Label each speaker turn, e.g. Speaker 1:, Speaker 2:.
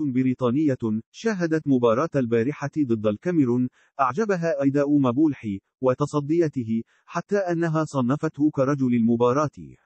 Speaker 1: بريطانية شاهدت مباراة البارحة ضد الكاميرون أعجبها أيداء مبولحي وتصديته حتى أنها صنفته كرجل المباراة